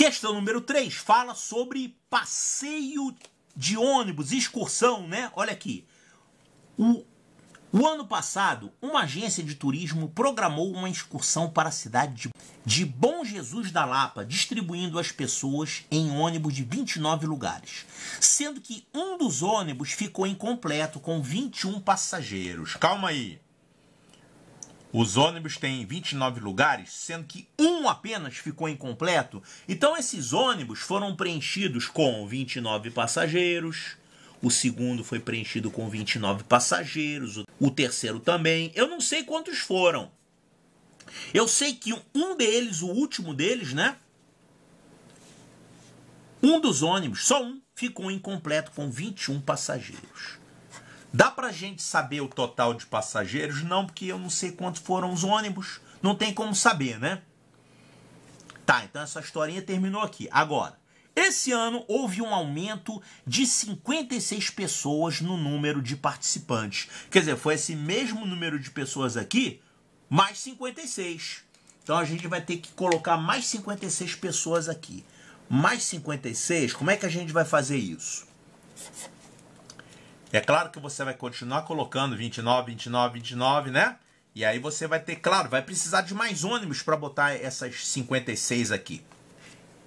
Questão número 3 fala sobre passeio de ônibus, excursão, né? Olha aqui. O, o ano passado, uma agência de turismo programou uma excursão para a cidade de, de Bom Jesus da Lapa, distribuindo as pessoas em ônibus de 29 lugares, sendo que um dos ônibus ficou incompleto com 21 passageiros. Calma aí. Os ônibus têm 29 lugares, sendo que um apenas ficou incompleto. Então esses ônibus foram preenchidos com 29 passageiros. O segundo foi preenchido com 29 passageiros, o terceiro também. Eu não sei quantos foram. Eu sei que um deles, o último deles, né? Um dos ônibus, só um, ficou incompleto com 21 passageiros. Dá pra gente saber o total de passageiros? Não, porque eu não sei quantos foram os ônibus. Não tem como saber, né? Tá, então essa historinha terminou aqui. Agora, esse ano houve um aumento de 56 pessoas no número de participantes. Quer dizer, foi esse mesmo número de pessoas aqui, mais 56. Então a gente vai ter que colocar mais 56 pessoas aqui. Mais 56, como é que a gente vai fazer isso? É claro que você vai continuar colocando 29, 29, 29, né? E aí você vai ter, claro, vai precisar de mais ônibus para botar essas 56 aqui.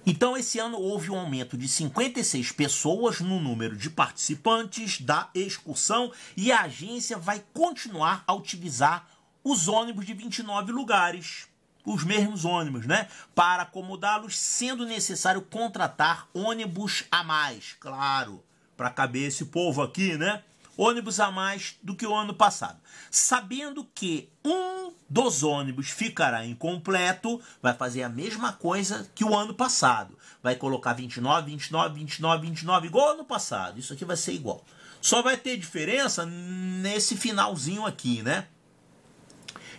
Então esse ano houve um aumento de 56 pessoas no número de participantes da excursão e a agência vai continuar a utilizar os ônibus de 29 lugares os mesmos ônibus, né? Para acomodá-los, sendo necessário contratar ônibus a mais, claro para caber esse povo aqui, né? Ônibus a mais do que o ano passado. Sabendo que um dos ônibus ficará incompleto, vai fazer a mesma coisa que o ano passado. Vai colocar 29, 29, 29, 29, igual ano passado. Isso aqui vai ser igual. Só vai ter diferença nesse finalzinho aqui, né?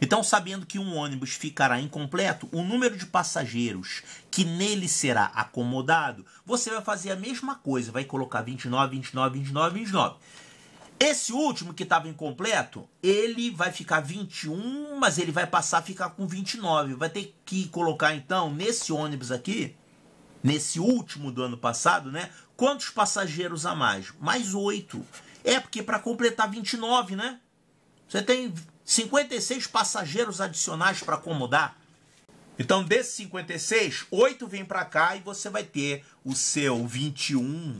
Então, sabendo que um ônibus ficará incompleto, o número de passageiros que nele será acomodado, você vai fazer a mesma coisa, vai colocar 29, 29, 29, 29. Esse último que estava incompleto, ele vai ficar 21, mas ele vai passar a ficar com 29. Vai ter que colocar então nesse ônibus aqui, nesse último do ano passado, né? Quantos passageiros a mais? Mais 8. É porque para completar 29, né? Você tem 56 passageiros adicionais para acomodar. Então, desses 56, 8 vêm para cá e você vai ter o seu 21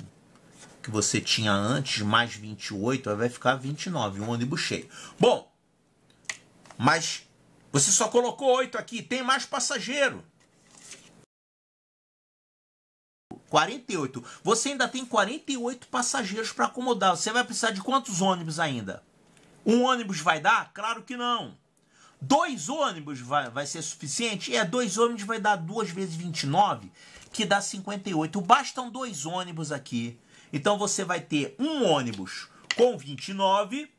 que você tinha antes, mais 28, aí vai ficar 29, um ônibus cheio. Bom, mas você só colocou 8 aqui, tem mais passageiro. 48. Você ainda tem 48 passageiros para acomodar. Você vai precisar de quantos ônibus ainda? Um ônibus vai dar? Claro que não. Dois ônibus vai, vai ser suficiente? É, dois ônibus vai dar duas vezes 29, que dá 58. Bastam dois ônibus aqui. Então você vai ter um ônibus com 29.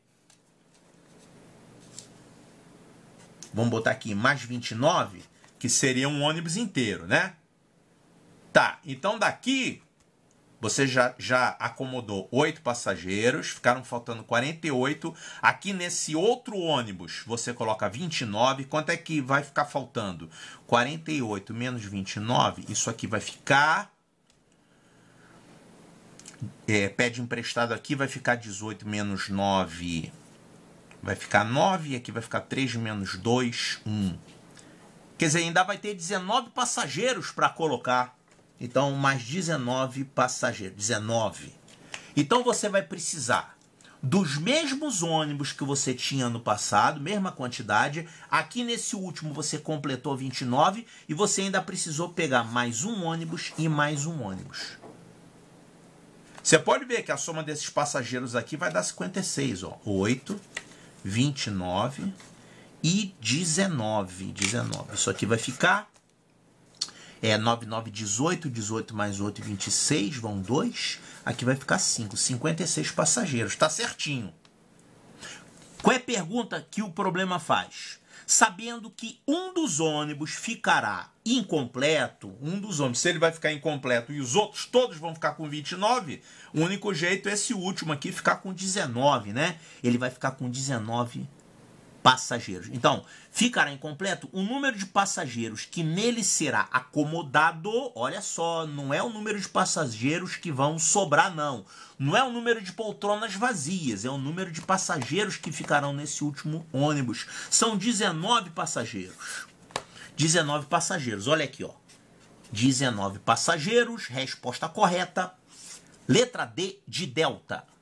Vamos botar aqui mais 29, que seria um ônibus inteiro, né? Tá, então daqui você já, já acomodou oito passageiros, ficaram faltando 48. Aqui nesse outro ônibus você coloca 29. Quanto é que vai ficar faltando? 48 menos 29, isso aqui vai ficar. É, pede emprestado aqui, vai ficar 18 menos 9. Vai ficar 9, aqui vai ficar 3 menos 2, 1. Quer dizer, ainda vai ter 19 passageiros para colocar. Então, mais 19 passageiros. 19. Então, você vai precisar dos mesmos ônibus que você tinha no passado, mesma quantidade. Aqui nesse último você completou 29 e você ainda precisou pegar mais um ônibus e mais um ônibus. Você pode ver que a soma desses passageiros aqui vai dar 56, ó. 8, 29 e 19, 19. Isso aqui vai ficar é 9, 9, 18, 18 mais 8, 26, vão 2. Aqui vai ficar 5, 56 passageiros, está certinho. Qual é a pergunta que o problema faz? Sabendo que um dos ônibus ficará incompleto, um dos ônibus, se ele vai ficar incompleto e os outros todos vão ficar com 29, o único jeito é esse último aqui ficar com 19, né? Ele vai ficar com 19 passageiros. Então, ficará incompleto o número de passageiros que nele será acomodado. Olha só, não é o número de passageiros que vão sobrar, não. Não é o número de poltronas vazias, é o número de passageiros que ficarão nesse último ônibus. São 19 passageiros. 19 passageiros, olha aqui, ó. 19 passageiros, resposta correta. Letra D de Delta.